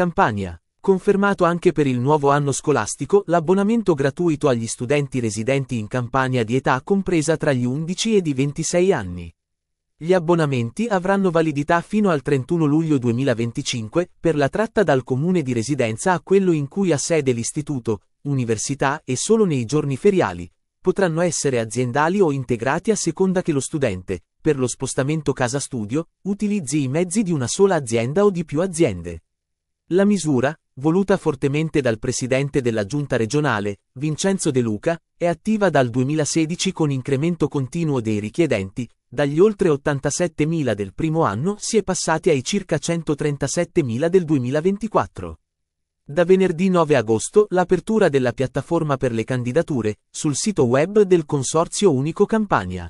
Campania. Confermato anche per il nuovo anno scolastico l'abbonamento gratuito agli studenti residenti in Campania di età compresa tra gli 11 e i 26 anni. Gli abbonamenti avranno validità fino al 31 luglio 2025 per la tratta dal comune di residenza a quello in cui ha sede l'istituto, università e solo nei giorni feriali. Potranno essere aziendali o integrati a seconda che lo studente, per lo spostamento casa studio, utilizzi i mezzi di una sola azienda o di più aziende. La misura, voluta fortemente dal presidente della giunta regionale, Vincenzo De Luca, è attiva dal 2016 con incremento continuo dei richiedenti, dagli oltre 87.000 del primo anno si è passati ai circa 137.000 del 2024. Da venerdì 9 agosto l'apertura della piattaforma per le candidature sul sito web del Consorzio Unico Campania.